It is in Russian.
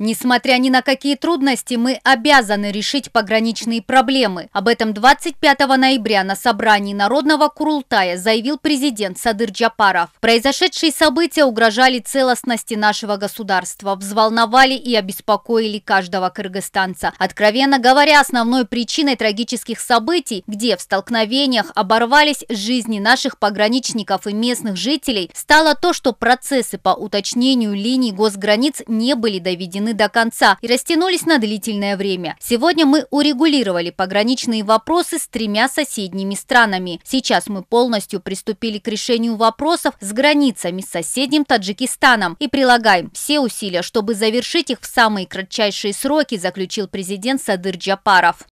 Несмотря ни на какие трудности, мы обязаны решить пограничные проблемы. Об этом 25 ноября на собрании Народного Курултая заявил президент Садыр Джапаров. Произошедшие события угрожали целостности нашего государства, взволновали и обеспокоили каждого кыргызстанца. Откровенно говоря, основной причиной трагических событий, где в столкновениях оборвались жизни наших пограничников и местных жителей, стало то, что процессы по уточнению линий госграниц не были доведены доведены до конца и растянулись на длительное время. Сегодня мы урегулировали пограничные вопросы с тремя соседними странами. Сейчас мы полностью приступили к решению вопросов с границами с соседним Таджикистаном и прилагаем все усилия, чтобы завершить их в самые кратчайшие сроки, заключил президент Садыр Джапаров.